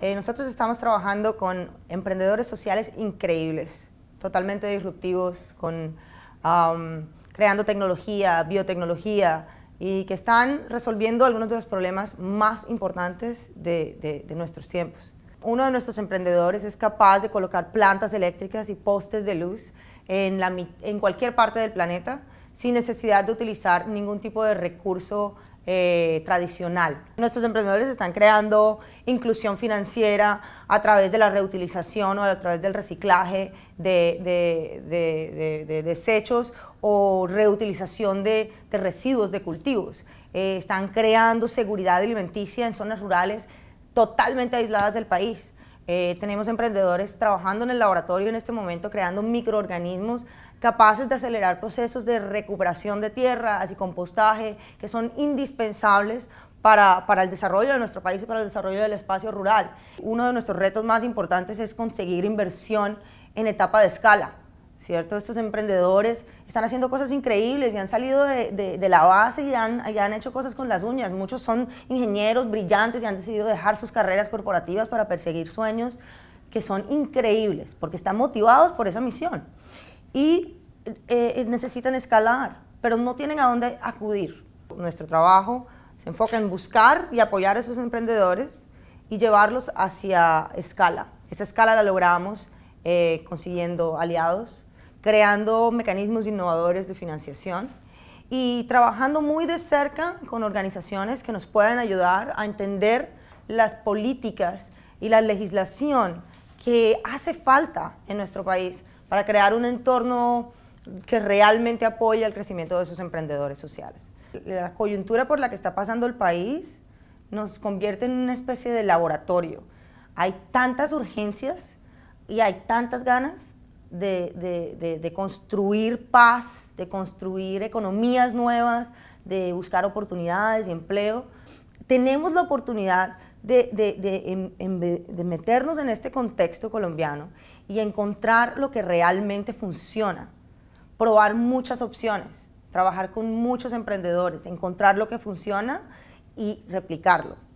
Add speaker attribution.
Speaker 1: Eh, nosotros estamos trabajando con emprendedores sociales increíbles, totalmente disruptivos, con, um, creando tecnología, biotecnología, y que están resolviendo algunos de los problemas más importantes de, nuestros tiempos. Uno de nuestros emprendedores es capaz de colocar plantas eléctricas y postes de luz en cualquier parte del planeta sin necesidad de utilizar ningún tipo de recurso eh, tradicional. Nuestros emprendedores están creando inclusión financiera a través de la reutilización o a través del reciclaje de, desechos o reutilización de, residuos de cultivos. Eh, están creando seguridad alimenticia en zonas rurales totalmente aisladas del país. Eh, tenemos emprendedores trabajando en el laboratorio en este momento, creando microorganismos capaces de acelerar procesos de recuperación de tierra, así compostaje, que son indispensables para, para, el desarrollo de nuestro país y para el desarrollo del espacio rural. Uno de nuestros retos más importantes es conseguir inversión en etapa de escala. ¿cierto? Estos emprendedores están haciendo cosas increíbles y han salido de, la base y han, hecho cosas con las uñas. Muchos son ingenieros brillantes y han decidido dejar sus carreras corporativas para perseguir sueños que son increíbles, porque están motivados por esa misión. Y eh, eh, necesitan escalar, pero no tienen a dónde acudir. Nuestro trabajo se enfoca en buscar y apoyar a esos emprendedores y llevarlos hacia escala. Esa escala la logramos eh, consiguiendo aliados, creando mecanismos innovadores de financiación y trabajando muy de cerca con organizaciones que nos puedan ayudar a entender las políticas y la legislación que hace falta en nuestro país para crear un entorno que realmente apoya el crecimiento de esos emprendedores sociales. La coyuntura por la que está pasando el país nos convierte en una especie de laboratorio. Hay tantas urgencias y hay tantas ganas de, construir paz, de construir economías nuevas, de buscar oportunidades y empleo. Tenemos la oportunidad em, em, de meternos en este contexto colombiano y encontrar lo que realmente funciona, probar muchas opciones, trabajar con muchos emprendedores, encontrar lo que funciona y replicarlo.